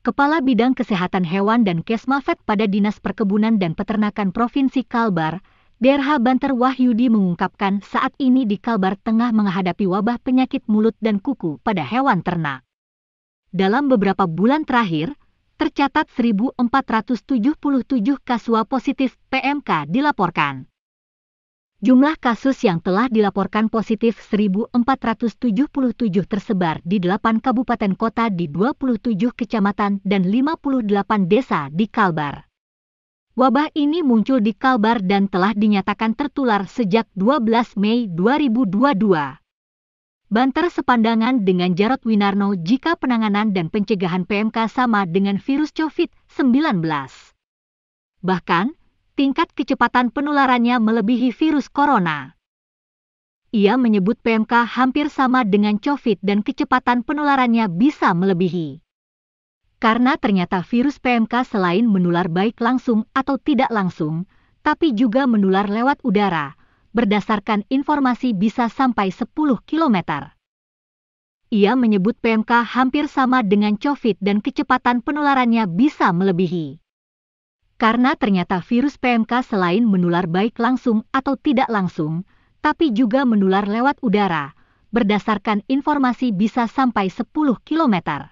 Kepala Bidang Kesehatan Hewan dan Kesmafet pada Dinas Perkebunan dan Peternakan Provinsi Kalbar, Derha Banter Wahyudi mengungkapkan saat ini di Kalbar tengah menghadapi wabah penyakit mulut dan kuku pada hewan ternak. Dalam beberapa bulan terakhir, tercatat 1.477 kasua positif PMK dilaporkan. Jumlah kasus yang telah dilaporkan positif 1.477 tersebar di 8 kabupaten kota di 27 kecamatan dan 58 desa di Kalbar. Wabah ini muncul di Kalbar dan telah dinyatakan tertular sejak 12 Mei 2022. Banter sepandangan dengan Jarod Winarno jika penanganan dan pencegahan PMK sama dengan virus COVID-19. Bahkan, tingkat kecepatan penularannya melebihi virus corona. Ia menyebut PMK hampir sama dengan COVID dan kecepatan penularannya bisa melebihi. Karena ternyata virus PMK selain menular baik langsung atau tidak langsung, tapi juga menular lewat udara, berdasarkan informasi bisa sampai 10 km. Ia menyebut PMK hampir sama dengan COVID dan kecepatan penularannya bisa melebihi karena ternyata virus PMK selain menular baik langsung atau tidak langsung, tapi juga menular lewat udara. Berdasarkan informasi bisa sampai 10 km.